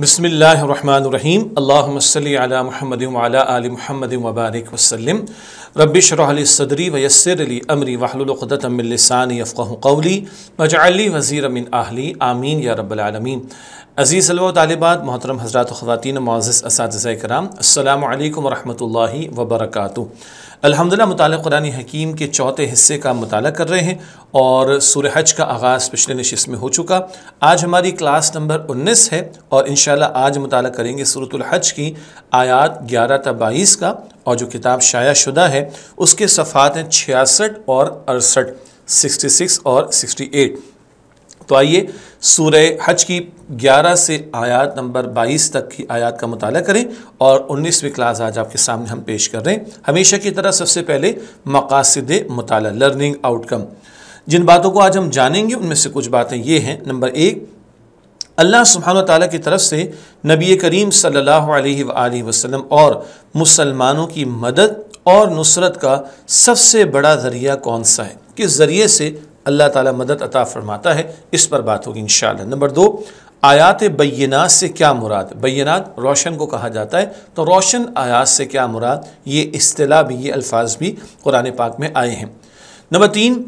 बसमीम अल्लामसल महमद आल महमद वबारक वसलम रबिश रहसदरी वयसरली अमरी वाहलुलक़दतमिलसानी कौली मजाली वज़ी अमिन आहली आमीन या रबालमीन अज़ीज़ सल मोहतरम हज़रा ख़वान मोज़ इस कराम अल्लाम वरहमल वबरकू अल्हम्दुलिल्लाह मुताल कुरान हकीम के चौथे हिस्से का मताल कर रहे हैं और सूर हज का आगाज़ पिछले नशस्त में हो चुका आज हमारी क्लास नंबर 19 है और इन आज मताल करेंगे हज की आयात ग्यारह बाईस का और जो किताब शाया शुदा है उसके सफ़ात हैं छियासठ और अड़सठ सिक्सटी सिक्स और सिक्सटी एट तो आइए सूर हज की 11 से आयात नंबर 22 तक की आयात का मताल करें और 19वीं क्लास आज आपके सामने हम पेश कर रहे हैं हमेशा की तरह सबसे पहले मकासद मताल लर्निंग आउटकम जिन बातों को आज हम जानेंगे उनमें से कुछ बातें ये हैं नंबर एक अल्लाह सुबहान ताली की तरफ से नबी करीम सल्ला वसलम और मुसलमानों की मदद और नुसरत का सबसे बड़ा ज़रिया कौन सा है किस ज़रिए से अल्लाह ताला मदद अता फरमाता है इस पर बात होगी इन नंबर दो आयात बैनात से क्या मुराद बैनात रोशन को कहा जाता है तो रोशन आयात से क्या मुराद ये अतलाह भी ये अल्फाज भी कुरान पाक में आए हैं नंबर तीन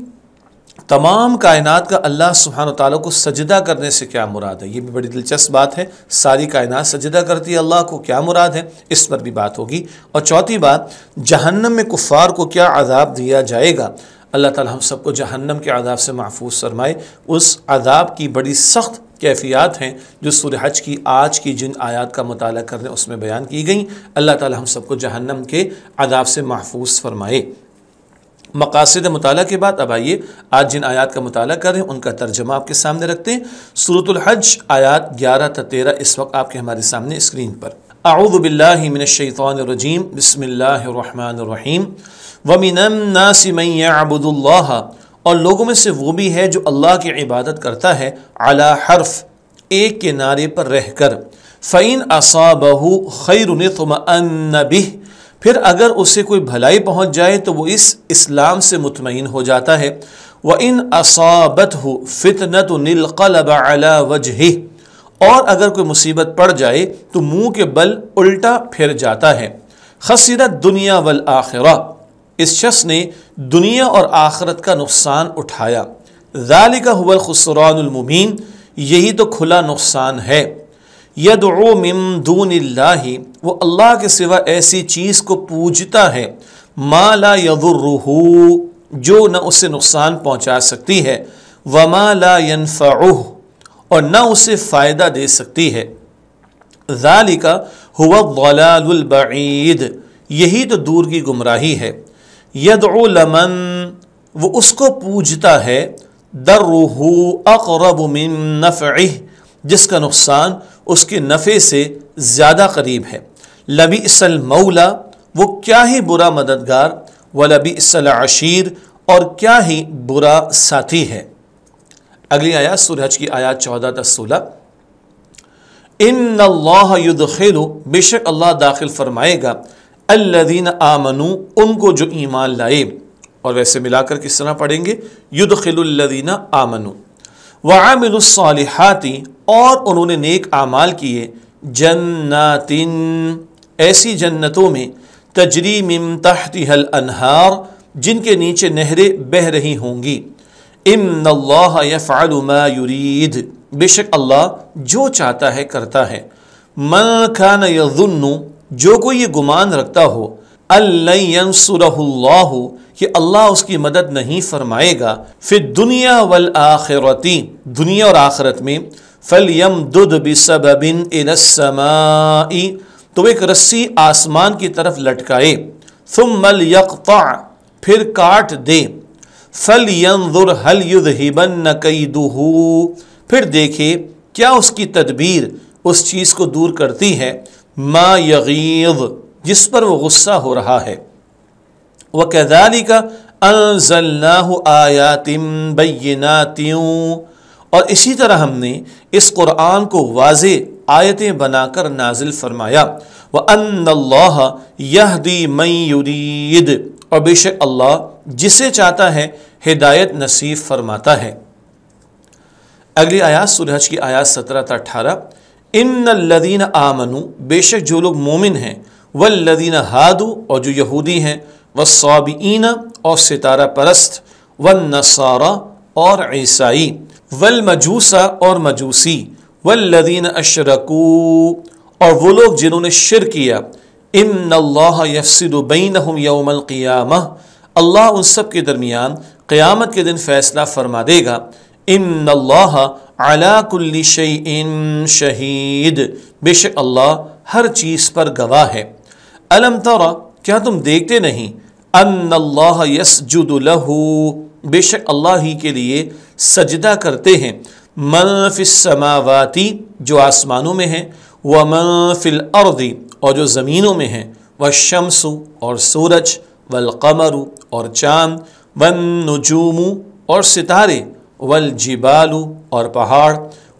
तमाम कायनात का अल्लाह सुबहान तौ को सजदा करने से क्या मुराद है ये भी बड़ी दिलचस्प बात है सारी कायनात सजदा करती है अल्लाह को क्या मुराद है इस पर भी बात होगी और चौथी बात जहन्नम में कुफ़ार को क्या आज़ाब दिया जाएगा अल्लाह ताला हम सबको जहन्नम के आदाब से महफूज फरमाए उस आदाब की बड़ी सख्त कैफियात हैं जो सूर हज की आज की जिन आयात का मताल करने उसमें बयान की गई अल्लाह ताला हम सबको जहन्नम के आदाब से महफूज फरमाए मकासद मताल के बाद अब आइए आज जिन आयात का मताल कर रहे हैं उनका तर्जमा आपके सामने रखते हैं सूरतलहज आयात ग्यारह त तेरह इस वक्त आपके हमारे सामने स्क्रीन पर आऊदबिल्लिमिनशैतरजीम बसमिल्लर वमिनम नासिमैबुदल्ला और लोगों में से वो भी है जो अल्लाह की इबादत करता है अला हर्फ एक किनारे पर रह कर फ़ैन असाबहू खैरतमअन बिह फिर अगर उसे कोई भलाई पहुँच जाए तो वो इस इस्लाम से मुतमिन हो जाता है व इन असाबत हो फितनत निलकलब अला वजह और अगर कोई मुसीबत पड़ जाए तो मुंह के बल उल्टा फिर जाता है खसरत दुनिया वल आखिरा इस शख्स ने दुनिया और आखरत का नुकसान उठाया जालिका का हुआ यही तो खुला नुकसान है यद मिमदून वो अल्लाह के सिवा ऐसी चीज़ को पूजता है माला यदुर्रूहू जो न उसे नुकसान पहुंचा सकती है व ला यनफ़ाह और न उसे फ़ायदा दे सकती है जालिका हुआ गलालबीद यही तो दूर की गुमराही है लमन वो उसको पूजता है दर्रहू अकरब मिन नफ़ह जिसका नुकसान उसके नफ़े से ज़्यादा करीब है लबी इसल मौला वो क्या ही बुरा मददगार व लबी इसल अशीर और क्या ही बुरा साथी है अगली आयात सूरज की आयात चौदह तक सोलह इन खेलो बेशक अल्लाह दाखिल फरमाएगा अल्लादीन आमनु उनको जो ईमान लाए और वैसे मिलाकर किस तरह पढ़ेंगे युदखिल्लदीना आमनु वामिलसालहाती और उन्होंने नेक आमाल किए जन्नातिन ऐसी जन्नतों में तजरी हल अनहार जिनके नीचे नहरें बह रही होंगी इमन फ़ालमा बेशक अल्लाह जो चाहता है करता है मन खान यजुन्नु जो कोई ये गुमान रखता हो अल्लाह कि अल्लाह उसकी मदद नहीं फरमाएगा फिर दुनिया वल आखिरती दुनिया और आखिरत में फल यम दुद बिसबिन इलसमाई तो एक रस्सी आसमान की तरफ लटकाए सुमल यकता फिर काट दे फल यम यंजुर हल युद्ध हिबन न कई दुहू फिर देखे क्या उसकी तदबीर उस चीज़ को दूर करती है मा यगीद जिस पर वो गुस्सा हो रहा है वह कैदाली का अनजल्ला आयातिम बैनातियों और इसी तरह हमने इस कुरान को वाज आयतें बनाकर नाजिल फरमाया व अल्लाह यहदी मयूरीद और बेशक अल्लाह जिसे चाहता है हिदायत नसीब फरमाता है अगली आयात सूरज की आयात सत्रह अठारह इन लदीन आमनु बेशक जो लोग मोमिन हैं व लदीन हादू और जो यहूदी हैं व सौबीन और सितारा परस्त व नसारा और ईसाई वल मजूसा और मजूसी वल लदीन अशरकू और वो लोग जिन्होंने शिर किया इन यफसदबैन यौमक़ियाम अल्लाह उन सब के दरमियान क़्यामत के दिन फ़ैसला फरमा देगा इन अलाकुल्लिशन शहीद बेशक अल्लाह हर चीज़ पर गवाह है अलम तरा क्या तुम देखते नहीं अल्लाह यसजुदलहू बेशक अल्लाह ही के लिए सजदा करते हैं मनफ़िसमावाती जो आसमानों में है व मनफिल अर्दी और जो ज़मीनों में है व शमसु और सूरज वलकमरु और चाँद वन नजूमू और सितारे वल जिबालू और पहाड़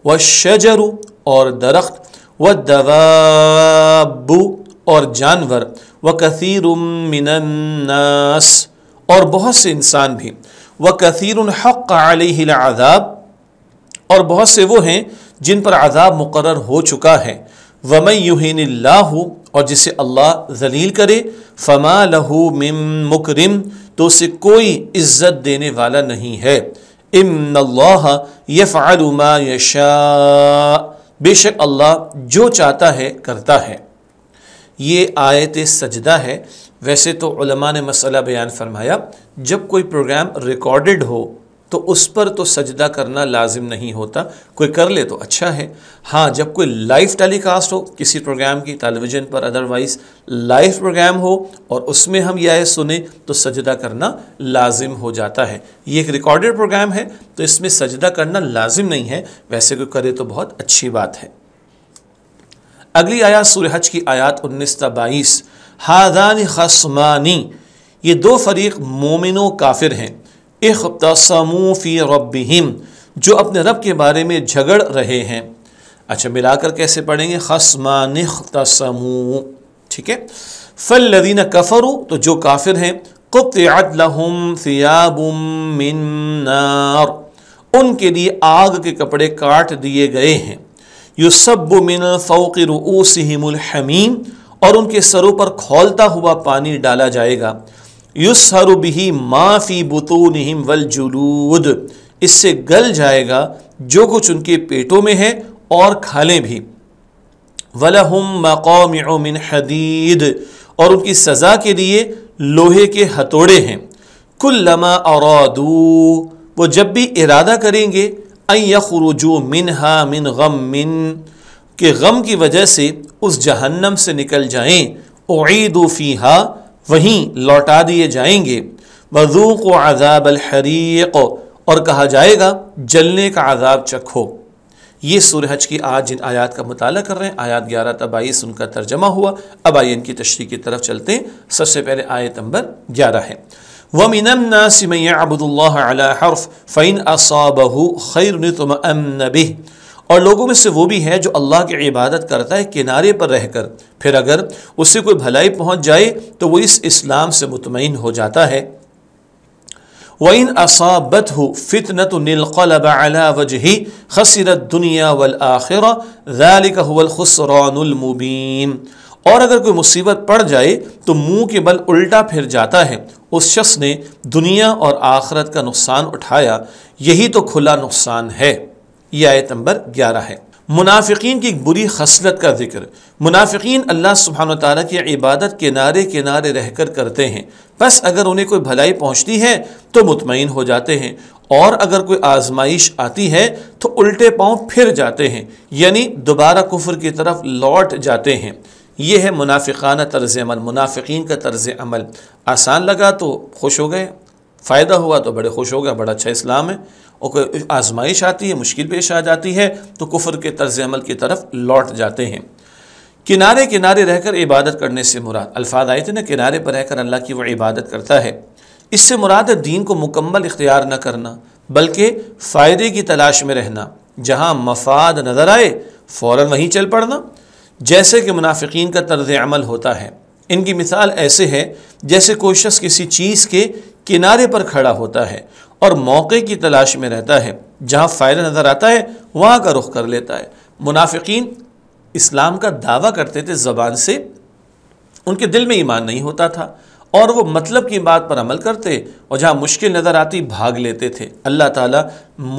व शजरु और दरख्त व दवाबू और जानवर व कसीर मिनन्नास और बहुत से इंसान भी व कसीर हक़ आज़ाब और बहुत से वो हैं जिन पर आज़ाब मुकर हो चुका है वमई युहिन और जिसे अल्लाह जलील करे फ़मा लहू मिम मुकरम तो उसे कोई इज़्ज़त देने वाला नहीं है इमन बेशक अल्लाह जो चाहता है करता है ये आयत सजदा है वैसे तो ने मसला बयान फरमाया जब कोई प्रोग्राम रिकॉर्डेड हो तो उस पर तो सजदा करना लाजिम नहीं होता कोई कर ले तो अच्छा है हाँ जब कोई लाइव टेलीकास्ट हो किसी प्रोग्राम की टेलीविज़न पर अदरवाइज़ लाइव प्रोग्राम हो और उसमें हम यह सुने तो सजदा करना लाजिम हो जाता है ये एक रिकॉर्डेड प्रोग्राम है तो इसमें सजदा करना लाजिम नहीं है वैसे कोई करे तो बहुत अच्छी बात है अगली आयात सूरहज की आयात उन्नीस बाईस हादान खसमानी ये दो फरीक मोमिनो काफिर हैं फी रबहिम जो अपने रब के बारे में झगड़ रहे हैं अच्छा मिलाकर कैसे पढ़ेंगे खसमान तसमू ठीक है फल लदीन कफ़रू तो जो काफिर हैं कुतम सियाबुमनार उनके लिए आग के कपड़े काट दिए गए हैं युसब मिन फ़ौक़ रूसिमलहमीम और उनके सरों पर खोलता हुआ पानी डाला जाएगा युसहरु बिही माफ़ी बतूनहिम वल जुलूद इससे गल जाएगा जो कुछ उनके पेटों में है और खालें भी मकौम मकामिन हदीद और उनकी सज़ा के लिए लोहे के हथौड़े हैं कुल्लमा और वो जब भी इरादा करेंगे मिन हा मिन गम मिन के गम की वजह से उस जहन्नम से निकल जाएं फी हा वहीं लौटा दिए जाएंगे वजूक व आज़ाब अलहरीक और कहा जाएगा जलने का आज़ाब चखो ये सूरहज की आज जिन आयात का मताल कर रहे हैं आयात ग्यारह तबाईस उनका तर्जमा हुआ अब आइए इनकी तशरी की तरफ चलते हैं सबसे पहले आयत नंबर ग्यारह है वमिन नासिमैबुल्ला हरफ फ़ैन असाबहू खैर तुम अम नबी और लोगों में से वो भी है जो अल्लाह की इबादत करता है किनारे पर रहकर फिर अगर उसे कोई भलाई पहुंच जाए तो वो इस इस्लाम से मुतमिन हो जाता है वइन असाबत हो फितनत निलकला वजही खसरत दुनिया वल आखिर ख़ुसरानमबीन और अगर कोई मुसीबत पड़ जाए तो मुंह के बल उल्टा फिर जाता है उस शख्स ने दुनिया और आखरत का नुकसान उठाया यही तो खुला नुकसान है ये आयत नंबर ग्यारह है मुनाफिकीन की एक बुरी खसलत का जिक्र मुनाफिकीन अल्लाह सुबहान तला की इबादत किनारे किनारे रह कर करते हैं बस अगर उन्हें कोई भलाई पहुँचती है तो मुतमिन हो जाते हैं और अगर कोई आजमाइश आती है तो उल्टे पाँव फिर जाते हैं यानी दोबारा कुफर की तरफ लौट जाते हैं यह है मुनाफिकाना तर्ज अमल मुनाफिकीन का तर्ज अमल आसान लगा तो खुश हो गए फ़ायदा हुआ तो बड़े खुश हो गए बड़ा अच्छा इस्लाम है और कोई आजमाइश आती है मुश्किल पेश आ जाती है तो कुफर के तर्ज अमल की तरफ लौट जाते हैं किनारे किनारे रहकर इबादत करने से मुराद अल्फाज आए थे ना किनारे पर रहकर अल्लाह की वह इबादत करता है इससे मुराद दीन को मुकम्मल इख्तियार न करना बल्कि फ़ायदे की तलाश में रहना जहाँ मफाद नज़र आए फ़ौर वहीं चल पड़ना जैसे कि मुनाफिक का तर्ज अमल होता है इनकी मिसाल ऐसे है जैसे कोई शख्स किसी चीज़ के किनारे पर खड़ा होता है और मौके की तलाश में रहता है जहाँ फ़ायदा नज़र आता है वहाँ का रुख कर लेता है मुनाफिकीन इस्लाम का दावा करते थे ज़बान से उनके दिल में ईमान नहीं होता था और वो मतलब की बात पर अमल करते और जहाँ मुश्किल नज़र आती भाग लेते थे अल्लाह ताला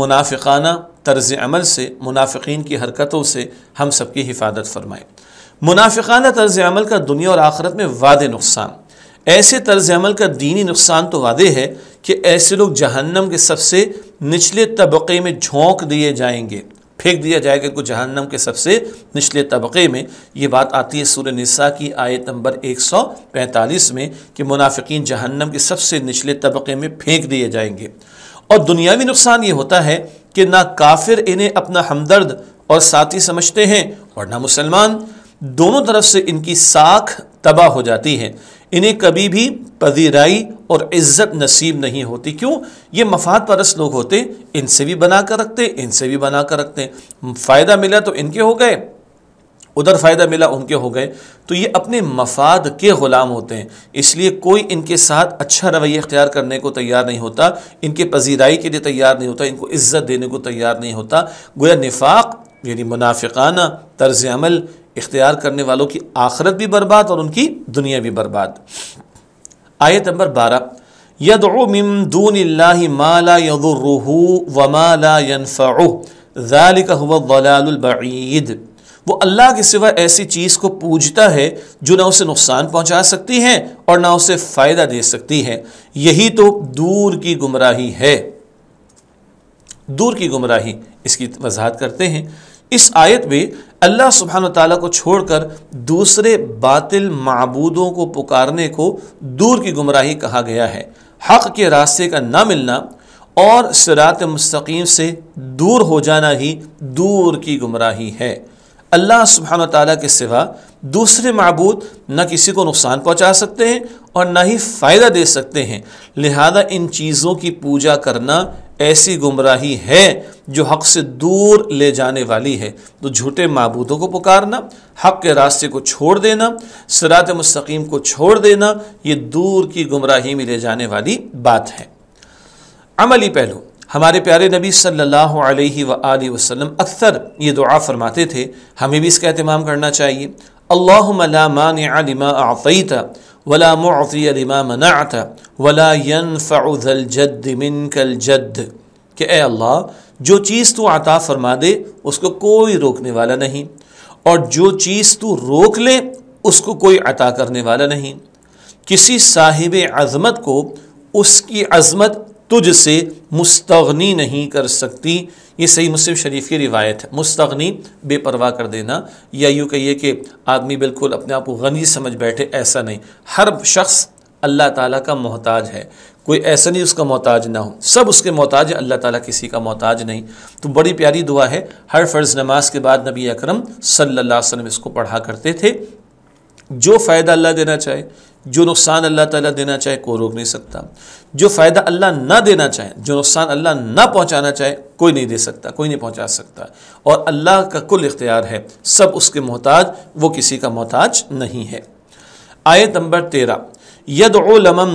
मुनाफिकाना तर्ज अमल से मुनाफिकीन की हरकतों से हम सबकी हिफाजत फरमाए मुनाफिकाना तर्ज अमल का दुनिया और आखरत में वाद नुकसान ऐसे तर्ज अमल का दीनी नुकसान तो वादे है कि ऐसे लोग जहन्नम के सबसे निचले तबके में झोंक दिए जाएंगे फेंक दिया जाएगा इनको जहन्नम के सबसे निचले तबके में ये बात आती है सूर्य निसा की आयत नंबर 145 में कि मुनाफिकीन जहन्नम के सबसे निचले तबके में फेंक दिए जाएंगे और दुनियावी नुकसान ये होता है कि ना काफिर इन्हें अपना हमदर्द और साथी समझते हैं और ना मुसलमान दोनों तरफ से इनकी साख तबाह हो जाती है इन्हें कभी भी पजीराई और इज्जत नसीब नहीं होती क्यों ये मफाद परस लोग होते इनसे भी बना कर रखते इनसे भी बना कर रखते फ़ायदा मिला तो इनके हो गए उधर फ़ायदा मिला उनके हो गए तो ये अपने मफाद के ग़ुलाम होते हैं इसलिए कोई इनके साथ अच्छा रवैया अख्तियार करने को तैयार नहीं होता इनके पजीराई के लिए तैयार नहीं होता इनको इज़्ज़त देने को तैयार नहीं होता गोया निफाक यानी मुनाफिकाना तर्ज अमल इख्तियार करने वालों की आखरत भी बर्बाद और उनकी दुनिया भी बर्बाद आयत नंबर बारह यदून माला यदुरहू व वो अल्लाह के सिवा ऐसी चीज़ को पूजता है जो ना उसे नुकसान पहुंचा सकती है और ना उसे फ़ायदा दे सकती है यही तो दूर की गुमराही है दूर की गुमराही इसकी वजाहत करते हैं इस आयत में अल्लाह सुबहान तला को छोड़कर दूसरे बातिल मबूदों को पुकारने को दूर की गुमराही कहा गया है हक़ के रास्ते का ना मिलना और सिरात मस्तकीम से दूर हो जाना ही दूर की गुमराही है अल्लाह सुबहान ताली के सिवा दूसरे मबूद न किसी को नुकसान पहुँचा सकते हैं और ना ही फ़ायदा दे सकते हैं लिहाजा इन चीज़ों की पूजा करना ऐसी गुमराही है जो हक से दूर ले जाने वाली है तो झूठे मबूदों को पुकारना हक के रास्ते को छोड़ देना सरात मस्तकीम को छोड़ देना ये दूर की गुमराही में ले जाने वाली बात है अमली पहलू हमारे प्यारे नबी सल्लल्लाहु अलैहि वसल्लम अक्सर ये दुआ फरमाते थे हमें भी इसका अहतमाम करना चाहिए अल्लाह ला मान आलिमा आफ़ीता वला मुआफ़ियलिमा मना था वला यन फ़ल जद मिन कल जद कि ए अल्लाह जो चीज़ तू आता फरमा दे उसको कोई रोकने वाला नहीं और जो चीज़ तू रोक ले उसको कोई अता करने वाला नहीं किसी साहिब अज़मत को उसकी अज़मत तुझसे मुस्तगनी नहीं कर सकती ये सही मुस्लिम शरीफ की रिवायत है मुस्तगनी बेपरवाह कर देना या यूँ कहिए कि आदमी बिल्कुल अपने आप को गनी समझ बैठे ऐसा नहीं हर शख्स अल्लाह ताला का मोहताज है कोई ऐसा नहीं उसका मोहताज ना हो सब उसके मोहताज है अल्लाह ताला किसी का मोहताज नहीं तो बड़ी प्यारी दुआ है हर फ़र्ज़ नमाज के बाद नबी अकरम सल्लल्लाहु अलैहि वसल्लम इसको पढ़ा करते थे जो फ़ायदा अल्लाह देना चाहे जो नुकसान अल्लाह ताला देना चाहे कोई रोक नहीं सकता जो फ़ायदा अल्लाह ना देना चाहे जो नुकसान अल्लाह ना पहुंचाना चाहे कोई नहीं दे सकता कोई नहीं पहुंचा सकता और अल्लाह का कुल इख्तियार है सब उसके मोहताज वो किसी का मोहताज नहीं है आयत नंबर तेरह यद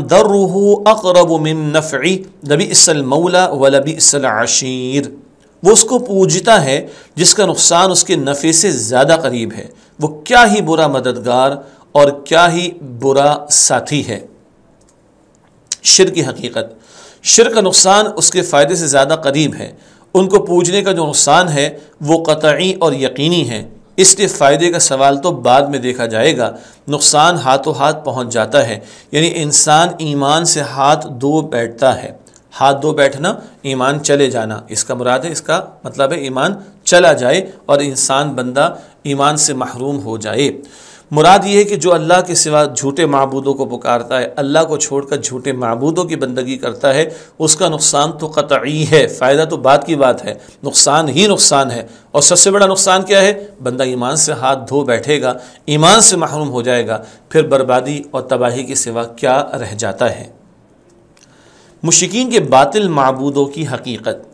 दर रूहू अकरब मिन नफ़ी नबी इसल मऊला व नबी इसल आशीर वो उसको पूजता है जिसका नुकसान उसके नफ़े से ज़्यादा करीब है वो क्या ही बुरा मददगार और क्या ही बुरा साथी है शिर की हकीकत शिर का नुकसान उसके फ़ायदे से ज़्यादा करीब है उनको पूजने का जो नुकसान है वो कतई और यकीनी है इसलिए फ़ायदे का सवाल तो बाद में देखा जाएगा नुकसान हाथों हाथ पहुंच जाता है यानी इंसान ईमान से हाथ दो बैठता है हाथ दो बैठना ईमान चले जाना इसका मुराद है इसका मतलब है ईमान चला जाए और इंसान बंदा ईमान से महरूम हो जाए मुराद ये है कि जो अल्लाह के सिवा झूठे महबूदों को पुकारता है अल्लाह को छोड़कर झूठे महबूदों की बंदगी करता है उसका नुकसान तो कतई है फ़ायदा तो बात की बात है नुकसान ही नुकसान है और सबसे बड़ा नुकसान क्या है बंदा ईमान से हाथ धो बैठेगा ईमान से महरूम हो जाएगा फिर बर्बादी और तबाही के सिवा क्या रह जाता है मुश्किन के बातिल मबूदों की हकीकत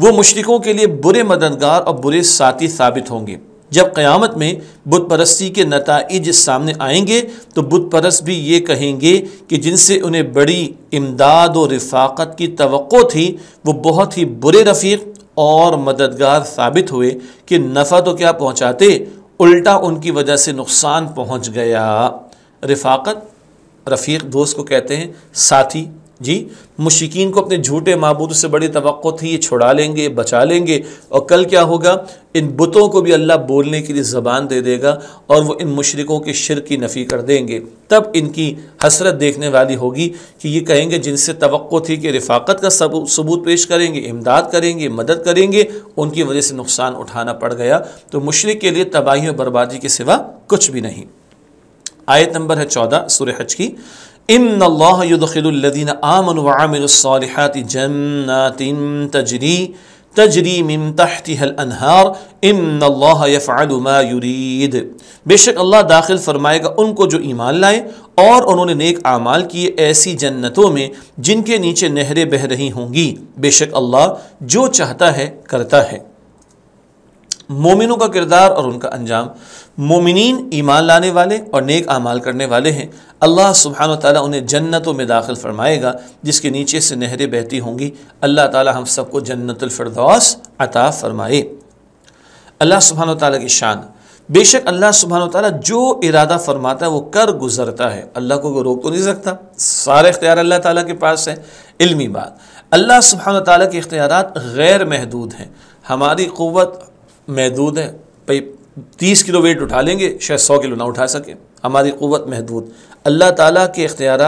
वो मशरक़ों के लिए बुरे मददगार और बुरे साथी साबित होंगे जब क़यामत में बुत परस्ती के नतज सामने आएंगे तो बुत परस्त भी ये कहेंगे कि जिनसे उन्हें बड़ी इमदाद और रफाकत की तो थी वो बहुत ही बुरे रफ़ीक और मददगार साबित हुए कि नफ़ा तो क्या पहुँचाते उल्टा उनकी वजह से नुकसान पहुँच गया रफाकत रफ़ीक दोस्त को कहते हैं साथी जी मुशिकीन को अपने झूठे मबूद से बड़ी तो थी ये छुड़ा लेंगे बचा लेंगे और कल क्या होगा इन बुतों को भी अल्लाह बोलने के लिए ज़बान दे देगा और वो इन मशरक़ों के शिर की नफ़ी कर देंगे तब इनकी हसरत देखने वाली होगी कि ये कहेंगे जिनसे तो थी कि रिफाक़त का सबूत पेश करेंगे इमदाद करेंगे मदद करेंगे उनकी वजह से नुकसान उठाना पड़ गया तो मशरक़ के लिए तबाही और बर्बादी के सिवा कुछ भी नहीं आयत नंबर है चौदह सुरहज की बेशक अल्लाह दाखिल फरमाएगा उनको जो ईमान लाए और उन्होंने नेक आमाल किए ऐसी जन्नतों में जिनके नीचे नहरें बह रही होंगी बेशक अल्लाह जो चाहता है करता है मोमिनों का किरदार और उनका अंजाम मोमिन ईमान लाने वाले और नेक आमाल करने वाले हैं अल्लाह सुबहान तौ उन्हें जन्नतों में दाखिल फरमाएगा जिसके नीचे से नहरें बहती होंगी अल्लाह ताली हम सबको जन्नतफरदौस अता फ़रमाए अल्लाह सुबहान तौ की शान बेशक अल्लाह सुबहान तौ जो इरादा फरमाता है वो कर गुजरता है अल्लाह को रोक तो नहीं सकता सारे इख्तियार अल्लाह ताली के पास है इलमी बात अल्लाह सुबहान तौ के इख्तियार गैर महदूद हैं हमारी क़वत महदूद है भाई तीस किलो वेट उठा लेंगे शायद सौ किलो ना उठा सकें हमारी क़वत महदूद अल्लाह ताला के इख्तियार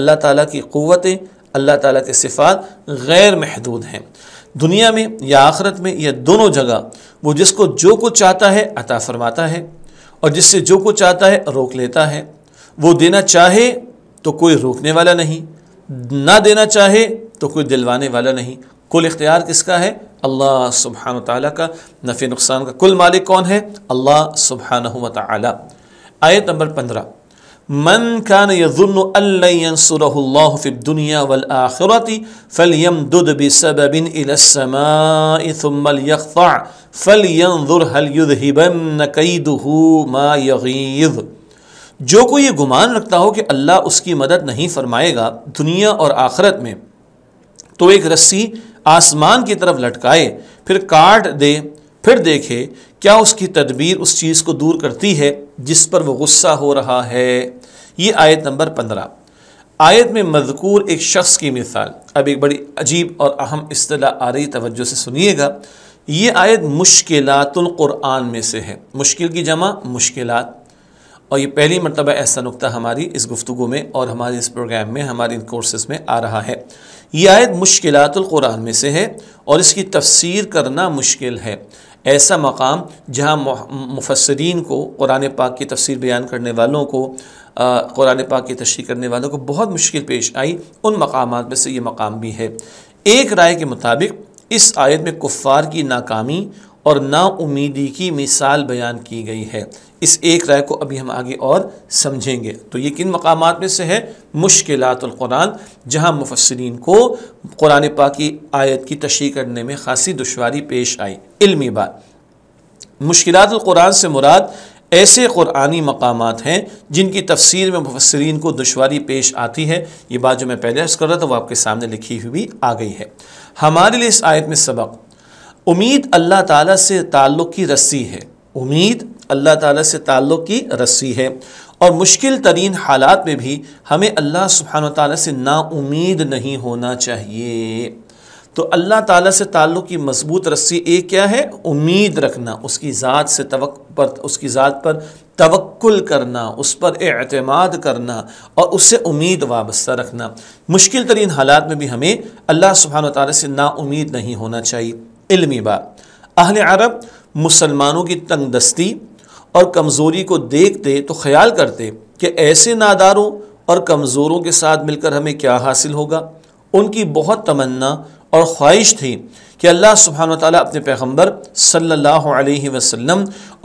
अल्लाह ताला की क़वतें अल्लाह ताला के सिफ़ात गैर महदूद हैं दुनिया में या आखरत में या दोनों जगह वो जिसको जो कुछ चाहता है अता फरमाता है और जिससे जो कुछ चाहता है रोक लेता है वो देना चाहे तो कोई रोकने वाला नहीं ना देना चाहे तो कोई दिलवाने वाला नहीं कुल इख्तियार किसका है अल्लाह सुबहान ताली का नफ़ी नुकसान का कुल मालिक कौन है अल्लाह सुबहान ताली आयत नंबर पंद्रह मन कान यजुनसुरफ़ुनिया वल आखिरती फ़लयम दुद बिसबिन इलसमायख्ता फ़लयंजुर हलयुदहिबन कईदहू मा यगीज़ जो कोई ये गुमान रखता हो कि अल्लाह उसकी मदद नहीं फरमाएगा दुनिया और आखरत में तो एक रस्सी आसमान की तरफ लटकाए फिर काट दे फिर देखे क्या उसकी तदबीर उस चीज़ को दूर करती है जिस पर वह गुस्सा हो रहा है ये आयत नंबर पंद्रह आयत में मजकूर एक शख्स की मिसाल अब एक बड़ी अजीब और अहम असलाह आ रही तोज्जो से सुनिएगा ये आयत मुश्किलातुल्क़ुरान में से है मुश्किल की जमा मुश्किल और ये पहली मरतबा ऐसा नुकता हमारी इस गुफ्तु में और हमारे इस प्रोग्राम में हमारे इन कोर्सेज़ में आ रहा है यह आयत कुरान में से है और इसकी तफसीर करना मुश्किल है ऐसा मकाम जहाँ मुफसरीन को कुरान पाक की तफसीर बयान करने वालों को कुरान पाक की तशरी करने वालों को बहुत मुश्किल पेश आई उन मकाम में से ये मकाम भी है एक राय के मुताबिक इस आयत में कुफ़ार की नाकामी और नाउमीदी की मिसाल बयान की गई है इस एक राय को अभी हम आगे और समझेंगे तो ये किन मकाम में से है कुरान जहाँ मुफसरीन को कुरान पाक की आयत की तशी करने में खासी दुशारी पेश आई इल्मी बात कुरान से मुराद ऐसे क़ुरानी मकाम हैं जिनकी तफसीर में मुफसरीन को दुशारी पेश आती है ये बात जो मैं पहले अर्ज़ कर रहा था वो आपके सामने लिखी हुई आ गई है हमारे लिए इस आयत में सबक उम्मीद अल्लाह ताला से ताल्लुक़ की रस्सी है उम्मीद अल्लाह ताला से ताल्लुक़ की रस्सी है और मुश्किल तरीन हालात में भी हमें अल्लाह सुबहान ताली से नाउमीद नहीं होना चाहिए तो अल्लाह ताला से ताल्लुक़ की मजबूत रस्सी एक क्या है उम्मीद रखना उसकी ज़ात से तवक पर उसकी ज़ात पर तवक्ल करना उस पर अतमाद करना और उससे उम्मीद वाबस्ता रखना मुश्किल तरीन हालात में भी हमें अल्लाह सुबहान ताली से नाउमीद नहीं होना चाहिए इल्मी बा अहल अरब मुसलमानों की तंग दस्ती और कमज़ोरी को देखते तो ख्याल करते कि ऐसे नादारों और कमज़ोरों के साथ मिलकर हमें क्या हासिल होगा उनकी बहुत तमन्ना और ख्वाहिश थी कि अल्लाह सुबहान तला अपने पैगम्बर सल्ला अलैहि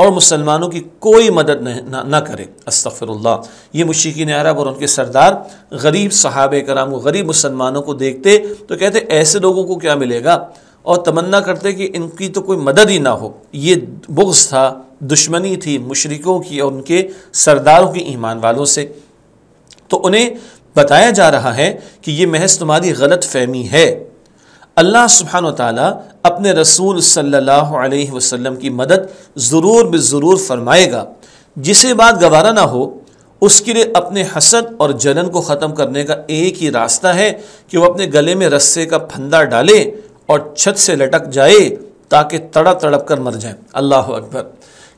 और मुसलमानों की कोई मदद न, न, न करे अस्तफ़िरुल्लाह ये मुशिकिन अरब और उनके सरदार गरीब सहाब कराम गरीब मुसलमानों को देखते तो कहते ऐसे लोगों को क्या मिलेगा और तमन्ना करते कि इनकी तो कोई मदद ही ना हो ये बुग्स था दुश्मनी थी मुशरकों की और उनके सरदारों के ईमान वालों से तो उन्हें बताया जा रहा है कि ये महज तुम्हारी गलत फहमी है अल्लाह सुबहान तला अपने रसूल सल्लल्लाहु अलैहि वसल्लम की मदद ज़रूर ज़रूर फरमाएगा जिसे बात गवारा ना हो उसके लिए अपने हसद और जलन को ख़त्म करने का एक ही रास्ता है कि वह अपने गले में रस्से का फंदा डाले और छत से लटक जाए ताकि तड़प तड़प कर मर जाए अल्लाह अकबर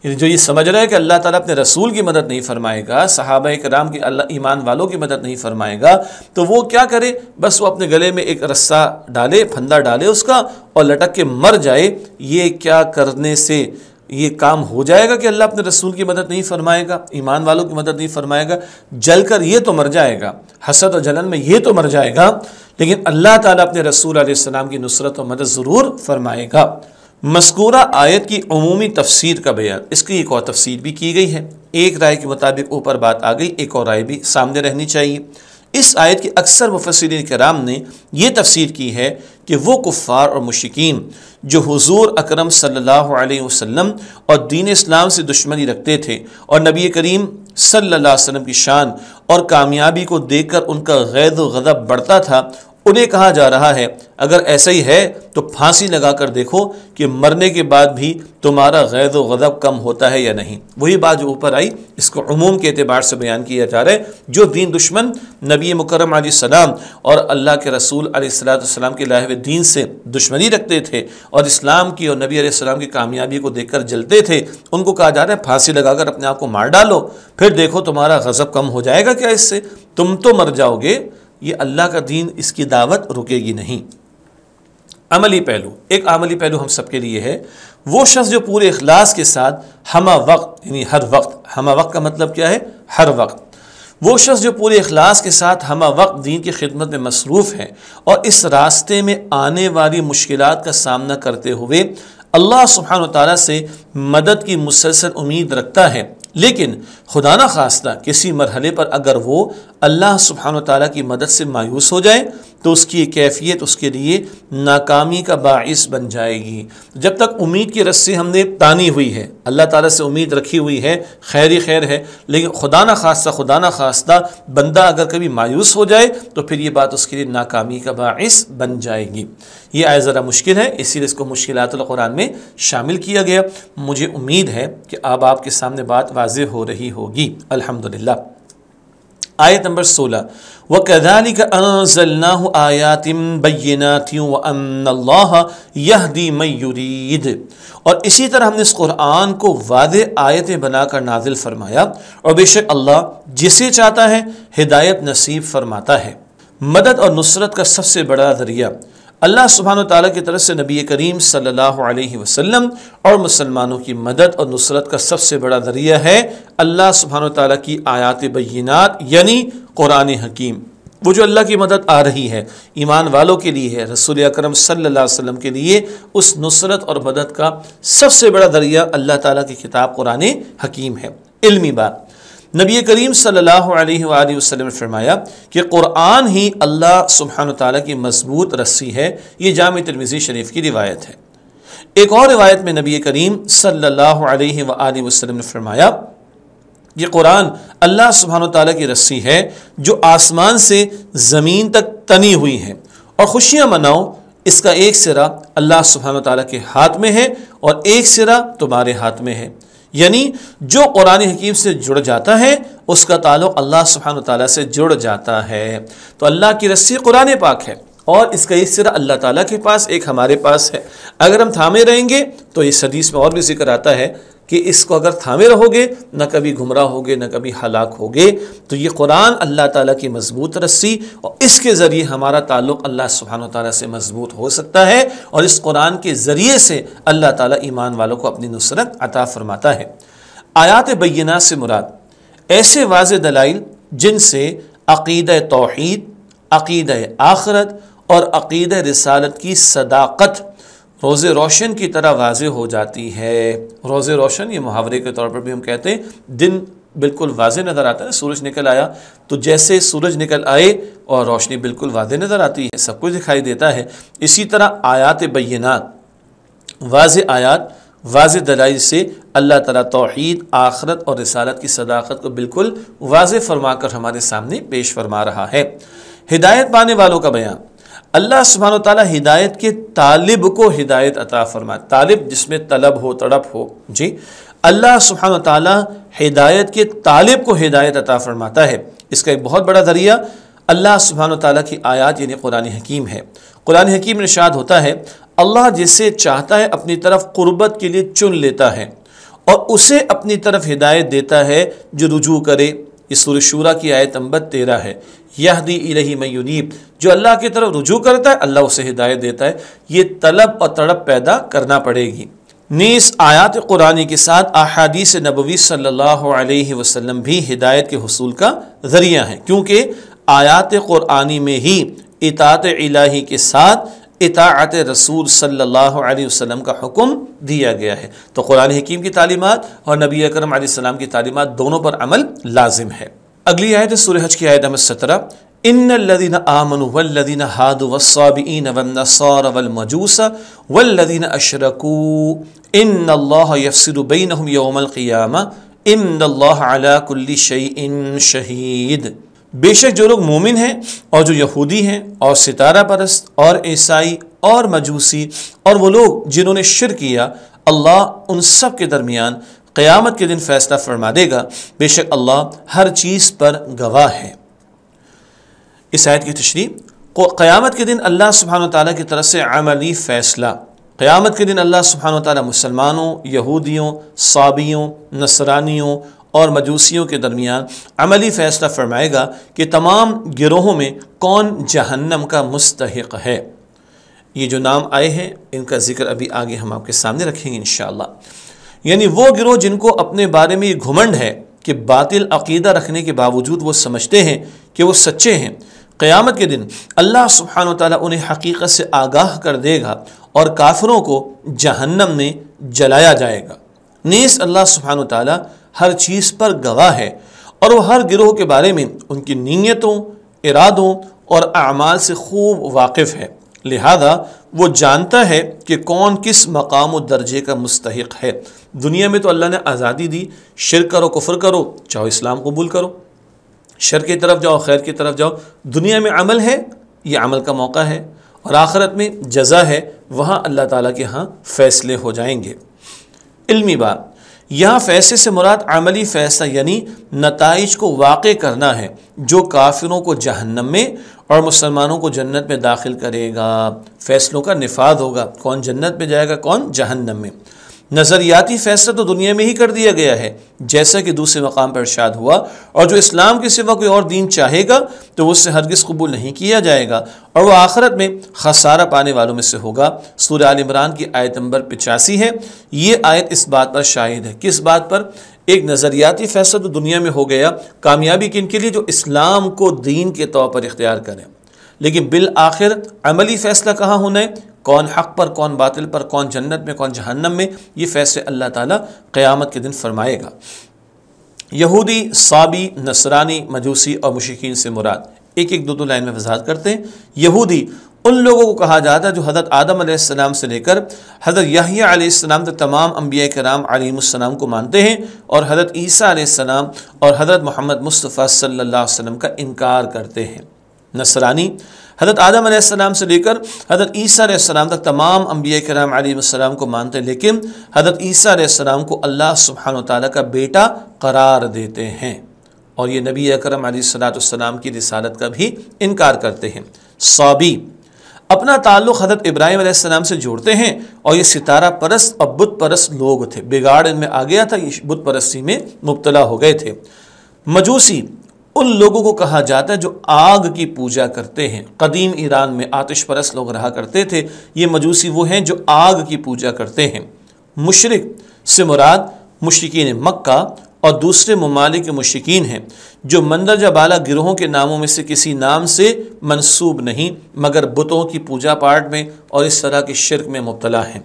यानी जो ये समझ रहे हैं कि अल्लाह ताला अपने रसूल की मदद नहीं फरमाएगा सहाबा कराम की अल्लाह ईमान वालों की मदद नहीं फरमाएगा तो वो क्या करे बस वो अपने गले में एक रस्सा डाले फंदा डाले उसका और लटक के मर जाए ये क्या करने से ये काम हो जाएगा कि अल्लाह अपने रसूल की मदद नहीं फरमाएगा ईमान वालों की मदद नहीं फरमाएगा जल कर ये तो मर जाएगा हसद और जलन में ये तो मर जाएगा लेकिन अल्लाह ताला अपने रसूल आसमाम की नुसरत और मदद ज़रूर फरमाएगा मस्कूरा आयत की अमूमी तफसीर का बयान इसकी एक और तफसीर भी की गई है एक राय के मुताबिक ऊपर बात आ गई एक और राय भी सामने रहनी चाहिए इस आयत की अक्सर मुफसरिन कराम ने यह तफसीर की है कि वो कुफ़ार और मुशिकीन जो हुजूर अकरम सल्लल्लाहु अलैहि वसल्लम और दीन इस्लाम से दुश्मनी रखते थे और नबी करीम सल्लल्लाहु अलैहि वसल्लम की शान और कामयाबी को देखकर उनका गैद गज़ब बढ़ता था उन्हें कहा जा रहा है अगर ऐसा ही है तो फांसी लगा कर देखो कि मरने के बाद भी तुम्हारा गैद गदब कम होता है या नहीं वही बात जो ऊपर आई इसको अमूम के अतबार से बयान किया जा रहा है जो दीन दुश्मन नबी मुकरम सलाम और अल्लाह के रसूल सलाम के लाहव दीन से दुश्मनी रखते थे और इस्लाम की और नबी सलाम की कामयाबी को देखकर जलते थे उनको कहा जा रहा है फांसी लगाकर अपने आप को मार डालो फिर देखो तुम्हारा गज़ब कम हो जाएगा क्या इससे तुम तो मर जाओगे ये अल्लाह का दीन इसकी दावत रुकेगी नहीं अमली पहलू एक अमली पहलू हम सबके लिए है वो शख्स जो पूरे अखलास के साथ हमा वक्त यानी हर वक्त हमा वक्त का मतलब क्या है हर वक्त वो शख्स जो पूरे अखलास के साथ हमा वक्त दीन की खिदमत में मसरूफ़ है और इस रास्ते में आने वाली मुश्किल का सामना करते हुए अल्लाह सुबहान तारा से मदद की मुसलसल उम्मीद रखता है लेकिन खुदा न खास्ता किसी मरहले पर अगर वो अल्लाह सुबहान तला की मदद से मायूस हो जाए तो उसकी कैफियत उसके लिए नाकामी का बास बन जाएगी जब तक उम्मीद की रस्सी हमने तानी हुई है अल्लाह ताला से उम्मीद रखी हुई है खैर ही खैर है लेकिन खुदा न खास्ता खुदा न खास्ता बंदा अगर कभी मायूस हो जाए तो फिर ये बात उसके लिए नाकामी का बास बन जाएगी ये आए ज़रा मुश्किल है इसीलिए इसको मुश्किल में शामिल किया गया मुझे उम्मीद है कि अब आपके सामने बात वाज हो रही होगी अल्हम्दुलिल्लाह आयत नंबर सोलह व कदाली का अनजल्ला आयातिम बैनातियों यहदी मयूरीद और इसी तरह हमने इस कुरान को वाद आयतें बनाकर नाजिल फरमाया और बेशक अल्लाह जिसे चाहता है हिदायत नसीब फरमाता है मदद और नुसरत का सबसे बड़ा ज़रिया अल्लाह सुबहान तला की तरफ से नबी करीम सल्लल्लाहु अलैहि वसल्लम और मुसलमानों की मदद और नुसरत का सबसे बड़ा ज़रिया है अल्लाह सुबहान तला की आयात बैनात यानी कुरान हकीम वो जो अल्लाह की मदद आ रही है ईमान वालों के लिए है रसूल अक्रम सल्लम के लिए उस नुसरत और मदद का सबसे बड़ा ज़रिया अल्लाह ताली की किताब कुरान हकीम है इल्मी बात नबी करीम सल्लल्लाहु अलैहि वसल्लम ने फरमाया कि क़ुरान ही अल्लाह सुबहान तला की मजबूत रस्सी है ये जाम तरमीज़ी शरीफ की रिवायत है एक और रिवायत में नबी करीम सल्लल्लाहु अलैहि वसल्लम ने फरमाया ये कुरान अल्लाह सुबहान ताली की रस्सी है जो आसमान से ज़मीन तक तनी हुई है और खुशियाँ मनाओ इसका एक सिरा अल्लाह सुबहान ताली के हाथ में है और एक सिरा तुम्हारे हाथ में है यानी जो कुरान हकीम से जुड़ जाता है उसका ताल्लुक अल्लाह सुबहान तला से जुड़ जाता है तो अल्लाह की रस्सी कुरान पाक है और इसका एक सिरा अल्लाह ताला के पास एक हमारे पास है अगर हम थामे रहेंगे तो इस हदीस में और भी जिक्र आता है कि इसको अगर थामे रहोगे ना कभी घुमरा होगे ना कभी हलाक होगे तो ये कुरान अल्लाह ताला की मजबूत रस्सी और इसके ज़रिए हमारा ताल्लुक अल्लाह सुबहान तला से मजबूत हो सकता है और इस कुरान के ज़रिए से अल्लाह ताला ईमान वालों को अपनी नुसरत अता फरमाता है आयात बैना से मुराद ऐसे वाज दलाइल जिनसे अकीद तोहद अकीद आखरत और अकीद रसालत की सदाकत रोज़ रोशन की तरह वाज हो जाती है रोज़ रोशन ये मुहावरे के तौर पर भी हम कहते हैं दिन बिल्कुल वाज नज़र आता है सूरज निकल आया तो जैसे सूरज निकल आए और रोशनी बिल्कुल वाज नज़र आती है सब कुछ दिखाई देता है इसी तरह आयात बैनात वाज आयात वाज दलाई से अल्लाह तला तोहद आखरत और रसालत की सदाकत को बिल्कुल वाज फरमा कर हमारे सामने पेश फरमा रहा है हिदायत पाने वालों का बयान अल्लाह सुबहान तला हिदायत के तालिब को हिदायत अता फरमाए तालिब जिसमें तलब हो तड़प हो जी अल्लाह सुबहान तला हिदायत के तालिब को हिदायत अता फरमाता है इसका एक बहुत बड़ा ज़रिया अल्लाह सुबहान ताली की आयात यानी कुरान हकीम है कुरान हकीम निषाद होता है अल्लाह जिसे चाहता है अपनी तरफ कुर्बत के लिए चुन लेता है और उसे अपनी तरफ हिदायत देता है जो रुजू करे इस सूर शूरा की आयत नंबर तेरह है यह दी इलही मयूनीब जो अल्लाह की तरफ रुजू करता है अल्लाह उसे हिदायत देता है ये तलब और तड़प पैदा करना पड़ेगी नीस आयात कुरानी के साथ अहादीस नबवी सल्लल्लाहु अलैहि वसल्लम भी हिदायत के हसूल का ज़रिया है क्योंकि आयात कुरानी में ही इतात इलाही के साथ इतात रसूल सल्लल्लाहु अलैहि वसल्लम का हुक्म दिया गया है तो कुरान हकीम की तालीमत और नबी अकरम सलाम की तालीमत दोनों पर अमल लाजिम है अगली आयत सुरहज की आयत नंबर सत्रह इन लदीन आमन वल्लिन हाद वसाबीन वसार वलमजूस वल्लिन अशरकू इन यफसरबैन यौमल क़ियाम इन अला कुल्ली शहीद बेशक जो लोग मोमिन हैं और जो यहूदी हैं और सितारा परस्त और ईसाई और मजूसी और वो लोग जिन्होंने शिर किया अल्लाह उन सब के दरमियान क़यामत के दिन फ़ैसला फरमा देगा बेशक अल्लाह हर चीज़ पर गवाह है इस आयत की तशरी को क़यामत के दिन अल्लाह सुबहान ताली की तरफ से अमली फ़ैसला क़यामत के दिन अल्लाह सुबहान तसलमानों यहूदियों साबियों नसरानियों और मजूसियों के दरमियान अमली फ़ैसला फरमाएगा कि तमाम गिरोहों में कौन जहन्नम का मुस्तक है ये जो नाम आए हैं इनका जिक्र अभी आगे हम आपके सामने रखेंगे इन यानी वो गिरोह जिनको अपने बारे में ये घुमंड है कि बातिल अकीदा रखने के बावजूद वो समझते हैं कि वो सच्चे हैं क़यामत के दिन अल्लाह सुबहान तला उन्हें हकीकत से आगाह कर देगा और काफरों को जहन्नम में जलाया जाएगा नीस अल्लाह सुबहान तला हर चीज़ पर गवाह है और वह हर गिरोह के बारे में उनकी नीयतों इरादों और अमाल से खूब वाकिफ़ है लिहाजा वो जानता है कि कौन किस मकाम व दर्जे का मुस्तक है दुनिया में तो अल्लाह ने आज़ादी दी शिर करो कुफर करो चाहो इस्लाम कबूल करो शर की तरफ जाओ खैर की तरफ जाओ दुनिया में अमल है ये अमल का मौका है और आखरत में जजा है वहाँ अल्लाह ताली के यहाँ फ़ैसले हो जाएंगे इलमी बात यहाँ फैसले से मुराद अमली फैसला यानी नतज को वाक़ करना है जो काफिरों को जहन्नम में और मुसलमानों को जन्नत में दाखिल करेगा फैसलों का निफाद होगा कौन जन्नत में जाएगा कौन जहन्नम में नज़रियाती फ़ैसला तो दुनिया में ही कर दिया गया है जैसा कि दूसरे मकाम पर इर्शाद हुआ और जो इस्लाम के सिवा कोई और दीन चाहेगा तो उससे हरगिज़ कबूल नहीं किया जाएगा और वह आखरत में खसारा पाने वालों में से होगा सूर आल इमरान की आयत नंबर पिचासी है ये आयत इस बात पर शाहिद है किस बात पर एक नज़रियाती फ़ैसला तो दुनिया में हो गया कामयाबी किन के लिए जो इस्लाम को दीन के तौर पर इख्तियार करें लेकिन बिल आखिर अमली फ़ैसला कहाँ होना है कौन हक पर कौन बातिल पर कौन जन्नत में कौन जहन्नम में ये फ़ैसले अल्लाह ताला क़यामत के दिन फ़रमाएगा यहूदी साबी नसरानी मजूसी और मुशिकीन से मुराद एक एक दो दो लाइन में वजाहत करते हैं यहूदी उन लोगों को कहा जाता है जो हज़रत आदम आसमाम से लेकर हज़रत याहिया आसमाम तक तमाम अम्बिया कराम आलिमसम को मानते हैं और हज़रत ईसा और हज़रत मोहम्मद मुस्तफ़ा सल्ला वसम का इनकार करते हैं नसरानी हज़रत आदम आसमाम से लेकर हज़रत ईसा आसमाम तक तमाम अम्बिया कराम आलीम को मानते लेकिन हज़रत ईसा आसमाम को अल्लाह सुबहान ताली का बेटा करार देते हैं और ये नबी अक्रम सलाम की रिसालत का भी इनकार करते हैं सौबी अपना ताल्लुक़ हज़रत इब्राहिम से जोड़ते हैं और ये सितारा परस्त और बुत परस्त लोग थे बिगाड़ इनमें आ गया था ये बुत परस्ती में मुबतला हो गए थे मजूसी उन लोगों को कहा जाता है जो आग की पूजा करते हैं कदीम ईरान में आतिश परस लोग रहा करते थे ये मजूसी वो हैं जो आग की पूजा करते हैं मुशरक से मुराद मशरकिन मक्का और दूसरे ममालिक के हैं जो मंदरजा बाला गिरोहों के नामों में से किसी नाम से मंसूब नहीं मगर बुतों की पूजा पाठ में और इस तरह के शिरक में मुबतला हैं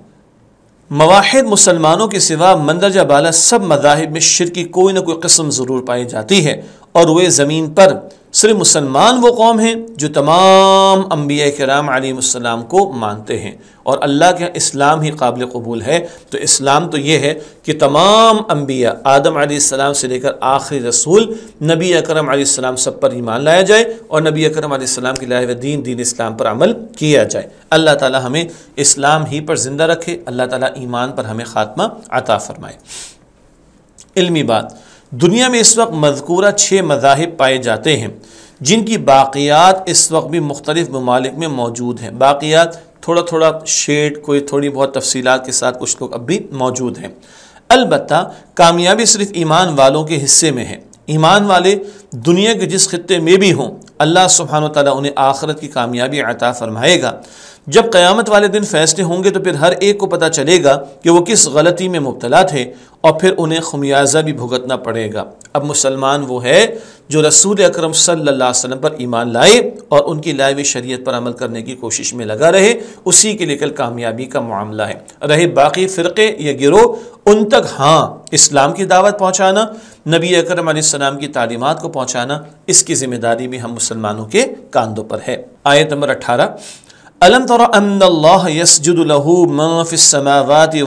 मवाहद मुसलमानों के सिवा मंदरजा बाला सब मजाहब में शिर की कोई ना कोई कस्म ज़रूर पाई जाती है और वे ज़मीन पर सिर्फ मुसलमान वो कौम हैं जो तमाम अम्बिया कराम आलीसम को मानते हैं और अल्लाह के इस्लाम ही काबिल कबूल है तो इस्लाम तो ये है कि तमाम अम्बिया आदम आसमाम से लेकर आखिरी रसूल नबी अकरम आसमाम सब पर ईमान लाया जाए और नबी अकरम आसमाम के लाए दीन दीन इस्लाम पर अमल किया जाए अल्लाह ताली हमें इस्लाम ही पर ज़िंदा रखे अल्लाह ताली ईमान पर हमें ख़ात्मा अता फ़रमाए इल्मी बात दुनिया में इस वक्त मजकूरा छः मजाहब पाए जाते हैं जिनकी बाक़ियात इस वक्त भी मुख्तलिफ़ ममालिक में मौजूद हैं बाक़ियात थोड़ा थोड़ा शेड कोई थोड़ी बहुत तफसीत के साथ कुछ लोग अब भी मौजूद हैं अलबत् कामयाबी सिर्फ ईमान वालों के हिस्से में है ईमान वाले दुनिया के जिस खत्े में भी हों अल्लाह सुबहान तला उन्हें आखरत की कामयाबी अता फ़रमाएगा जब क़यामत वाले दिन फ़ैसले होंगे तो फिर हर एक को पता चलेगा कि वो किस गलती में मुबतला थे और फिर उन्हें खमियाजा भी भुगतना पड़ेगा अब मुसलमान वो है जो रसूल अक्रम सल्लाम पर ईमान लाए और उनकी लाइव शरीत पर अमल करने की कोशिश में लगा रहे उसी के लिए कल कामयाबी का मामला है रहे बाकी फ़िरक़े या गिरोह उन तक हाँ इस्लाम की दावत पहुँचाना नबी अकरम सलाम की तालीमत को पहुँचाना इसकी ज़िम्मेदारी भी हम मुसलमानों के कांधों पर है आयत नंबर अठारह अलम तरजुदलहू मनफ़िलसमावत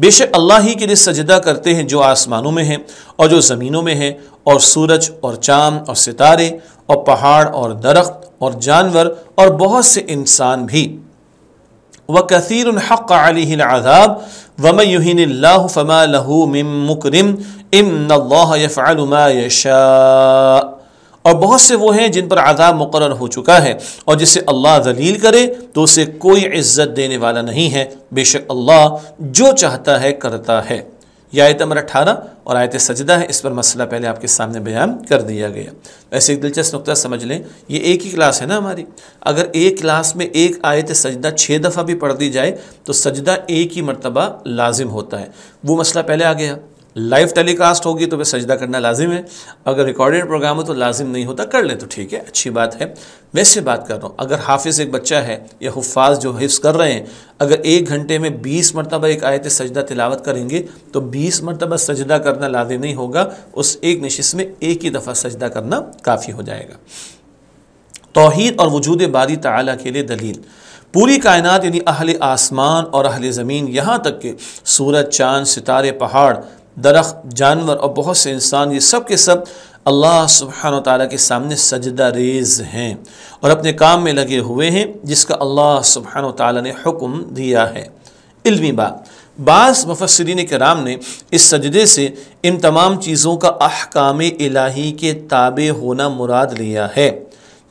बेशक अल्लाह ही के लिए सजदा करते हैं जो आसमानों में हैं और जो ज़मीनों में हैं और सूरज और चाँद और सितारे और पहाड़ और दरख्त और जानवर और बहुत से इंसान भी व कसर हक़ अलीब वम यूहिन फ़मा लहू मिम मुकरम इम और बहुत से वो हैं जिन पर आज़ाब मुकर हो चुका है और जिसे अल्लाह जलील करे तो उसे कोई इज्जत देने वाला नहीं है बेशक अल्लाह जो चाहता है करता है यह आयत नंबर अठारह और आयत सजदा है इस पर मसला पहले आपके सामने बयान कर दिया गया ऐसे एक दिलचस्प नुकता समझ लें ये एक ही क्लास है ना हमारी अगर एक क्लास में एक आयत सजदा छः दफ़ा भी पढ़ दी जाए तो सजदा एक ही मरतबा लाजिम होता है वो मसला पहले आ गया लाइव टेलीकास्ट होगी तो वह सजदा करना लाजिम है अगर रिकॉर्डेड प्रोग्राम हो तो लाजिम नहीं होता कर लें तो ठीक है अच्छी बात है वैसे बात कर रहा हूँ अगर हाफिज़ एक बच्चा है या हफ्फाज जो हिफ्स कर रहे हैं अगर एक घंटे में बीस मरतबा एक आयत सजदा तिलावत करेंगे तो बीस मरतबा सजदा करना लाजिम नहीं होगा उस एक नशस्त में एक ही दफ़ा सजदा करना काफ़ी हो जाएगा तोहद और वजूद बारी तला के लिए दलील पूरी कायनात यानी अहल आसमान और अहल ज़मीन यहाँ तक के सूरज चाँद सितारे पहाड़ दरख्त जानवर और बहुत से इंसान ये सब के सब अल्लाह सुबहान ताली के सामने सजदा रेज हैं और अपने काम में लगे हुए हैं जिसका अल्लाह सुबहान ताली ने हुक्म दिया है इल्मी बात बास मुफसरीन राम ने इस सजदे से इन तमाम चीज़ों का अहकाम इलाही के ताबे होना मुराद लिया है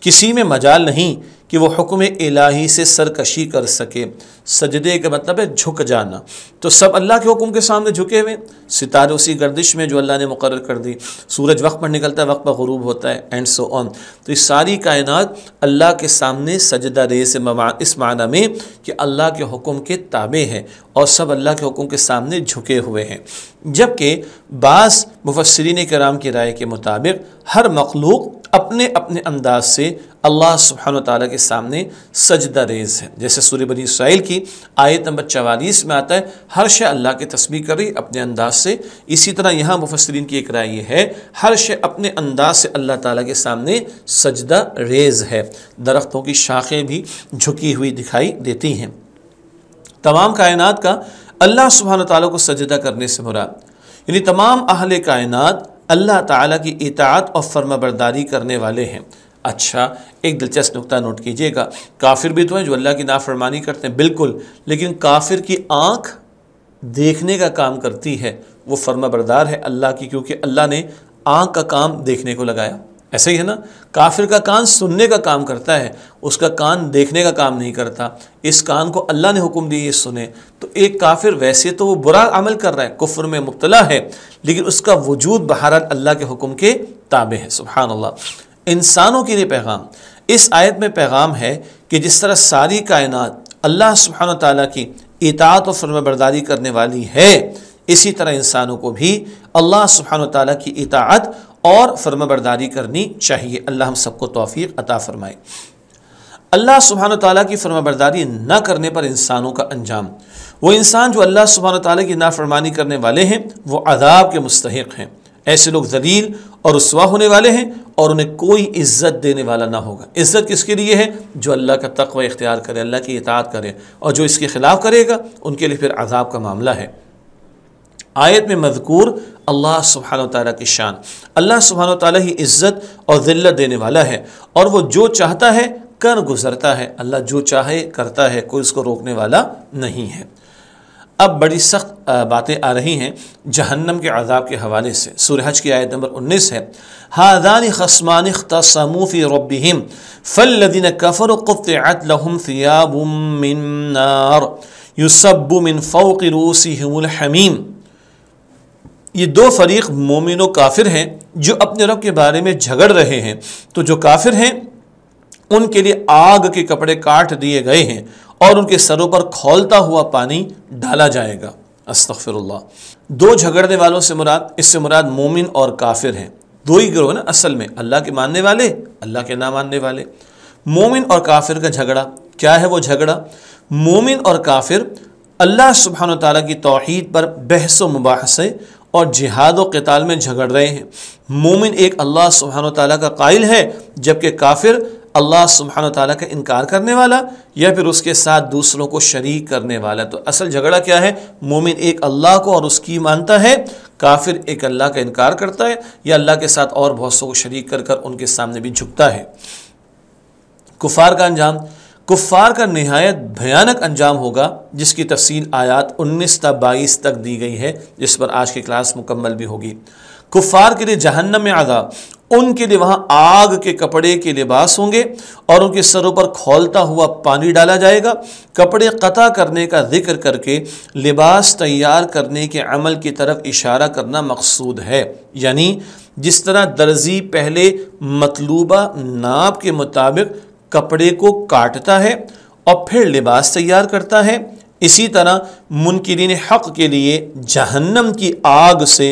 किसी में मजाल नहीं कि वो हुक्म इलाही से सरकशी कर सके सजदे का मतलब है झुक जाना तो सब अल्लाह के हुक्म के सामने झुके हुए सितारे उसी गर्दिश में जो अल्लाह ने मुकर कर दी सूरज वक्त पर निकलता है वक्त पर गरूब होता है एंड सो ऑन तो ये सारी कायनात अल्लाह के सामने सजदा रे से इस माना में कि अल्लाह के हुक्म के ताबे हैं और सब अल्लाह के हुक्म के सामने झुके हुए हैं जबकि बास मुफसरीन कराम की राय के मुताबिक हर मखलूक अपने अपने अंदाज से अल्लाह सुबहान ताली के सामने सजदा रेज है जैसे सूर्य बनी इसराइल की आयत नंबर चवालीस में आता है हर शे अल्लाह की तस्वीर कर रही अपने अंदाज से इसी तरह यहाँ मुफसरीन की एक राय यह है हर शे अपने अंदाज से अल्लाह ताली के सामने सजदा रेज है दरख्तों की शाखें भी झुकी हुई दिखाई देती हैं तमाम कायनात का अल्लाह सुबहान ताली को सजदा करने से मुराद यानी तमाम अहल कायनात अल्लाह ताला की इतात और फर्माबरदारी करने वाले हैं अच्छा एक दिलचस्प नुकता नोट कीजिएगा काफिर भी तो हैं जो अल्लाह की नाफरमानी करते हैं बिल्कुल लेकिन काफिर की आँख देखने का काम करती है वो फर्मा बरदार है अल्लाह की क्योंकि अल्लाह ने आँख का काम देखने को लगाया ऐसे ही है ना काफिर का कान सुनने का काम करता है उसका कान देखने का काम नहीं करता इस कान को अल्लाह ने हुक्म दिया ये सुने तो एक काफिर वैसे तो वो बुरा अमल कर रहा है कुफर में मुबतला है लेकिन उसका वजूद बहारत अल्लाह के हुक्म के ताबे है सुबहान अल्लाह इंसानों के लिए पैगाम इस आयत में पैगाम है कि जिस तरह सारी कायनात अल्लाह सुबहान तला की इतात और फर्मबरदारी करने वाली है इसी तरह इंसानों को भी अल्लाह सुबहान तला की इतात और फर्माबरदारी करनी चाहिए अल्लाह हम सबको तोफ़ी अता फ़रमाए अल्लाह सुबहान ताली की फर्माबरदारी न करने पर इंसानों का अंजाम वो इंसान जो अल्लाह सुबहान ताली की नाफरमानी करने वाले हैं वो अदाब के मुस्तक हैं ऐसे लोग जलील और रसवा होने वाले हैं और उन्हें कोई इज्जत देने वाला ना होगा इज्जत किसके लिए है जो अल्लाह का तकवा इख्तियार करे अल्लाह की इतात करे और जो इसके ख़िलाफ़ करेगा उनके लिए फिर अजाब का मामला है आयत में मजकूर अल्लाह सुबहान तै की शान अल्लाह सुबहान ताली ही इज़्ज़त और ज़िल्लत देने वाला है और वह जो चाहता है कर गुज़रता है अल्लाह जो चाहे करता है कोई उसको रोकने वाला नहीं है अब बड़ी सख्त बातें आ रही हैं जहन्नम के आदाब के हवाले से सूरहज की आयत नंबर 19 है हादान खसमान तमूफ़ी रबिम फ़ल्लिन कफ़र क़ुफ़्तम फ़ियाबुमनार यूसब्बुमिन फ़ौक़ रूसी हमीम ये दो फरीक मोमिन काफिर हैं जो अपने रब के बारे में झगड़ रहे हैं तो जो काफिर हैं उनके लिए आग के कपड़े काट दिए गए हैं और उनके सरों पर खोलता हुआ पानी डाला जाएगा अस्तफर दो झगड़ने वालों से मुराद इससे मुराद मोमिन और काफिर हैं दो ही ग्रोह ना असल में अल्लाह के मानने वाले अल्लाह के ना मानने वाले मोमिन और काफिर का झगड़ा क्या है वो झगड़ा मोमिन और काफिर अल्लाह सुबहान तौहीद की तोहद पर बहस व मुबासे और जिहाद व कताल में झगड़ रहे हैं मोमिन एक अल्लाह सुबहान तला का कायल है जबकि काफिर अल्लाह सुबहान तला का इनकार करने वाला या फिर उसके साथ दूसरों को शरीक करने वाला तो असल झगड़ा क्या है मोमिन एक अल्लाह को और उसकी मानता है काफिर एक अल्लाह का इनकार करता है या अल्लाह के साथ और बहुत सौ को शरीक कर कर उनके सामने भी झुकता है कुफार का अंजाम कुफ़ार का नहायत भयानक अंजाम होगा जिसकी तफसील आयात उन्नीस तक बाईस तक दी गई है जिस पर आज की क्लास मुकम्मल भी होगी कुफ़ार के लिए जहन्नम में आगा उनके लिए वहाँ आग के कपड़े के लिबास होंगे और उनके सरों पर खोलता हुआ पानी डाला जाएगा कपड़े कता करने का जिक्र करके लिबास तैयार करने के अमल की तरफ इशारा करना मकसूद है यानी जिस तरह दर्जी पहले मतलूबा नाप के मुताबिक कपड़े को काटता है और फिर लिबास तैयार करता है इसी तरह मुनकरीन हक़ के लिए जहन्नम की आग से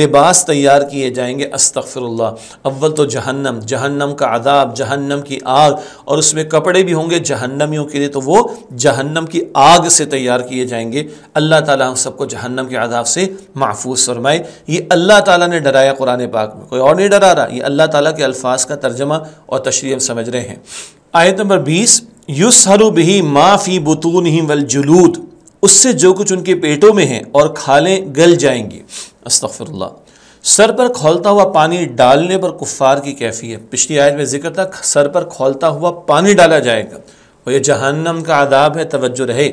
लिबास तैयार किए जाएंगे अस्तफ़िरल्ला अव्वल तो जहन्नम जहन्नम का आदाब जहन्नम की आग और उसमें कपड़े भी होंगे जहन्नमियों के लिए तो वो जहन्नम की आग से तैयार किए जाएंगे अल्लाह ताला हम सबको जहन्नम के आदाब से महफूज फरमाए ये अल्लाह ताला ने डराया कुरान पाक में कोई और नहीं डरा रहा ये अल्लाह ताला के अल्फाज का तर्जमा और तशरी हम समझ रहे हैं आयत नंबर बीस युस हरू भी माफ़ी बतून ही वल जुलूद उससे जो कुछ उनके पेटों में है और खालें गल जाएंगी अस्तफर सर पर खोलता हुआ पानी डालने पर कुफ़ार की कैफी है पिछली आयत में जिक्र था सर पर खोलता हुआ पानी डाला जाएगा और यह जहन्नम का आदाब है तवज्जो रहे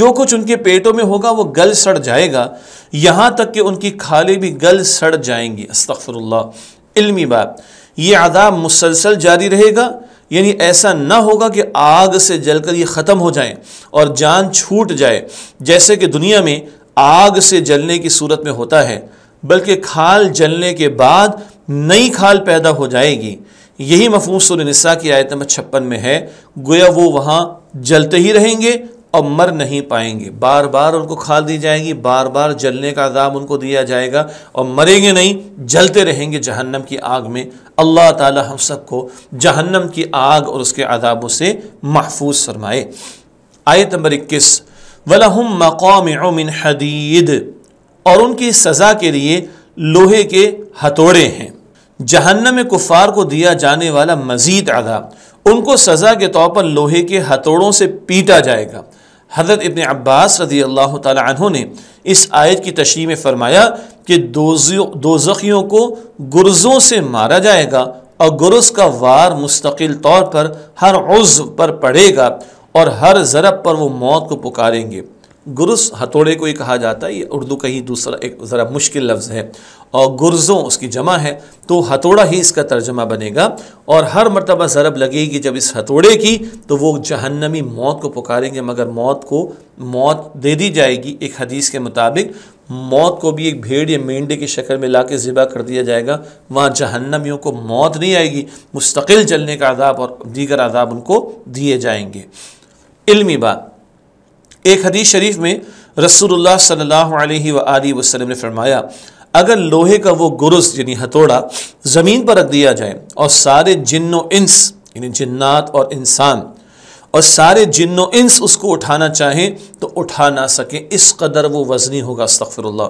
जो कुछ उनके पेटों में होगा वो गल सड़ जाएगा यहाँ तक कि उनकी खाले भी गल सड़ जाएंगी अस्तफ़िरल्ला इल्मी बात ये आदाब मुसलसल जारी रहेगा यानी ऐसा ना होगा कि आग से जलकर ये ख़त्म हो जाएं और जान छूट जाए जैसे कि दुनिया में आग से जलने की सूरत में होता है बल्कि खाल जलने के बाद नई खाल पैदा हो जाएगी यही मफहम सुरनसा की आयत नंबर छप्पन में है गोया वो वहाँ जलते ही रहेंगे और मर नहीं पाएंगे बार बार उनको खा दी जाएगी बार बार जलने का अजाब उनको दिया जाएगा और मरेंगे नहीं जलते रहेंगे जहन्नम की आग में अल्लाह ताला हम सबको जहन्नम की आग और उसके अदाबों से महफूज फरमाए आयत नंबर इक्कीस वलहम मकाम हदीद और उनकी सज़ा के लिए लोहे के हथौड़े हैं जहन्नम में कुफ़ार को दिया जाने वाला मज़ीद आदाब उनको सज़ा के तौर पर लोहे के हथौड़ों से पीटा जाएगा हज़रत इबन अब्बास रजी अल्लाह तहों ने इस आयत की तशरी में फ़रमाया कि जख्मियों को गुरजों से मारा जाएगा और गुरज का वार मुस्तकिल तौर पर हर उज़ पर पड़ेगा और हर ज़रब पर वो मौत को पुकारेंगे गुरुस हथौड़े को ही कहा जाता है ये उर्दू का ही दूसरा एक ज़रा मुश्किल लफ्ज़ है और गुरजों उसकी जमा है तो हथौड़ा ही इसका तर्जमा बनेगा और हर मरतबा ज़रब लगेगी जब इस हथौड़े की तो वो जहन्नमी मौत को पुकारेंगे मगर मौत को मौत दे दी जाएगी एक हदीस के मुताबिक मौत को भी एक भेड़ या मेंढे की शक्ल में ला के ज़िबा कर दिया जाएगा वहाँ जहन्नमियों को मौत नहीं आएगी मुस्तकिल जलने का आदाब और दीगर आदाब उनको दिए जाएंगे इलमी बात एक हदीस शरीफ में रसूलुल्लाह सल्लल्लाहु अलैहि व वसल्लम ने फरमाया अगर लोहे का वो गुरुस यानी हथौड़ा ज़मीन पर रख दिया जाए और सारे जिन इंस यानी जन्नात और इंसान और सारे जिन इंस उसको उठाना चाहें तो उठा ना सकें इस कदर वो वज़नी होगा अस्तफ़िरल्ला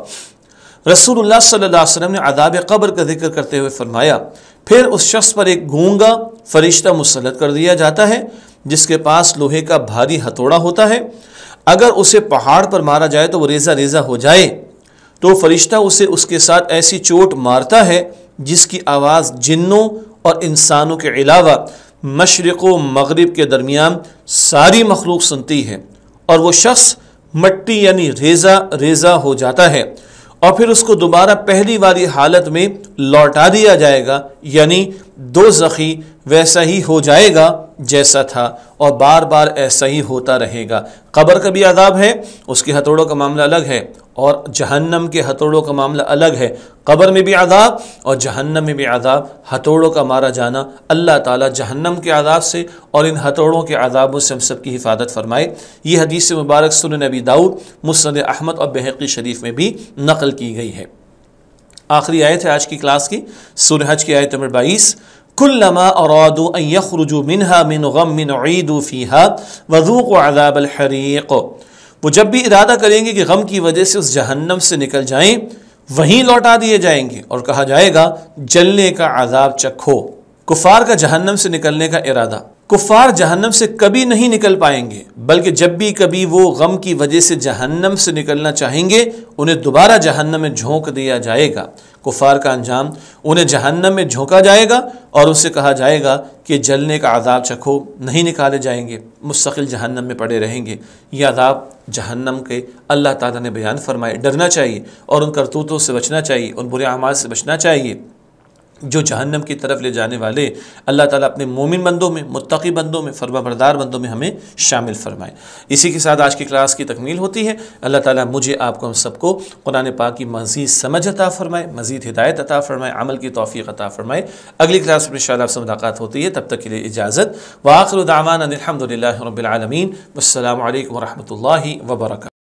रसूलुल्लाह सल्लल्लाहु अलैहि वसल्लम ने अदाब कब्र का जिक्र करते हुए फरमाया फिर उस शख्स पर एक गूंगा फरिश्ता मुसलत कर दिया जाता है जिसके पास लोहे का भारी हथौड़ा होता है अगर उसे पहाड़ पर मारा जाए तो वो रेज़ा रेज़ा हो जाए तो फरिश्ता उसे उसके साथ ऐसी चोट मारता है जिसकी आवाज़ जिन्नों और इंसानों के अलावा मशरक़ व मगरब के दरमियान सारी मखलूक सुनती है और वह शख्स मट्टी यानी रेज़ा रेज़ा हो जाता है और फिर उसको दोबारा पहली वाली हालत में लौटा दिया जाएगा यानी दो जखी वैसा ही हो जाएगा जैसा था और बार बार ऐसा ही होता रहेगा कब्र का भी आदाब है उसके हथौड़ों का मामला अलग है और जहन्नम के हथौड़ों का मामला अलग है कब्र में भी आज़ाब और जहन्नम में भी आज़ाब हथौड़ों का मारा जाना अल्लाह ताला जहन्नम के आज़ाब से और इन हथौड़ों के आज़ाबों से हम सब की हिफाजत फरमाए ये हदीस मुबारक सुन नबी दाऊद मुसद अहमद और बहकी शरीफ में भी नकल की गई है आखिरी आयत है आज की क्लास की सुरहज की आयत नंबर बाईस कुल्लमा और मिनहा मिन फ़ीहा वजूक हरीक़ वो जब भी इरादा करेंगे कि गम की वजह से उस जहन्नम से निकल जाएं वहीं लौटा दिए जाएंगे और कहा जाएगा जलने का आज़ाब चखो कुफार का जहन्नम से निकलने का इरादा कुफार जहन्नम से कभी नहीं निकल पाएंगे बल्कि जब भी कभी वो गम की वजह से जहन्नम से निकलना चाहेंगे उन्हें दोबारा जहन्नम में झोंक दिया जाएगा कुफार का अंजाम उन्हें जहन्नम में झोंका जाएगा और उनसे कहा जाएगा कि जलने का आदाब चखो नहीं निकाले जाएंगे मुस्तकिल जहन्नम में पड़े रहेंगे ये आदाब जहन्नम के अल्लाह ताला ने बयान फरमाए डरना चाहिए और उन करतूतों से बचना चाहिए उन बुरे अमाल से बचना चाहिए जो जहन्नम की तरफ ले जाने वाले अल्लाह ताला अपने मोमिन बंदों में मुत्तकी बंदों में फरमा बरदार बंदों में हमें शामिल फरमाए इसी के साथ आज की क्लास की तकमील होती है अल्लाह ताला मुझे आपको हम सबको कुरान पाक की मज़ीद समझ अता फरमाए मज़ीद हिदायत अता फरमाए अमल की तोफ़ी अता फरमाए अगली क्लास में इन आपसे मुलाकात होती है तब तक के लिए इजाज़त वाखिर दावान अलहमदिल्ला रबालमीन वरहमल वर्का